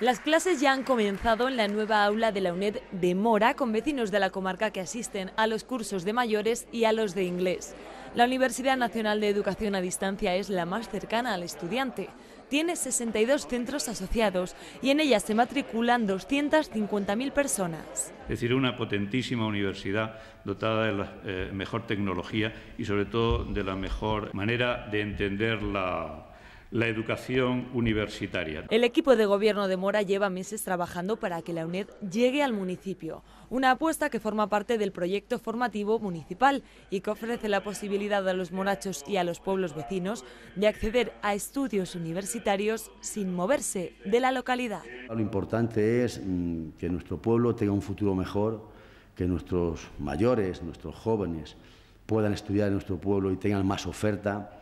Las clases ya han comenzado en la nueva aula de la UNED de Mora con vecinos de la comarca que asisten a los cursos de mayores y a los de inglés. La Universidad Nacional de Educación a Distancia es la más cercana al estudiante. Tiene 62 centros asociados y en ella se matriculan 250.000 personas. Es decir, una potentísima universidad dotada de la eh, mejor tecnología y sobre todo de la mejor manera de entender la la educación universitaria. El equipo de gobierno de Mora lleva meses trabajando para que la UNED llegue al municipio, una apuesta que forma parte del proyecto formativo municipal y que ofrece la posibilidad a los morachos y a los pueblos vecinos de acceder a estudios universitarios sin moverse de la localidad. Lo importante es mm, que nuestro pueblo tenga un futuro mejor, que nuestros mayores, nuestros jóvenes puedan estudiar en nuestro pueblo y tengan más oferta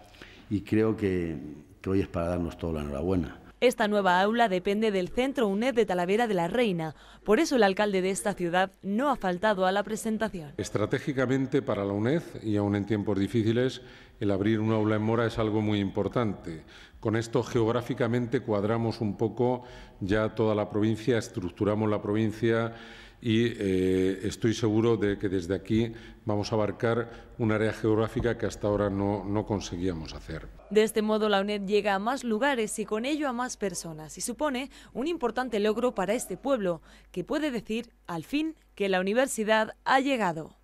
y creo que que hoy es para darnos toda la enhorabuena. Esta nueva aula depende del Centro UNED de Talavera de la Reina. Por eso el alcalde de esta ciudad no ha faltado a la presentación. Estratégicamente para la UNED, y aún en tiempos difíciles, el abrir una aula en Mora es algo muy importante. Con esto geográficamente cuadramos un poco ya toda la provincia, estructuramos la provincia y eh, estoy seguro de que desde aquí vamos a abarcar un área geográfica que hasta ahora no, no conseguíamos hacer. De este modo, la UNED llega a más lugares y con ello a más personas y supone un importante logro para este pueblo, que puede decir, al fin, que la universidad ha llegado.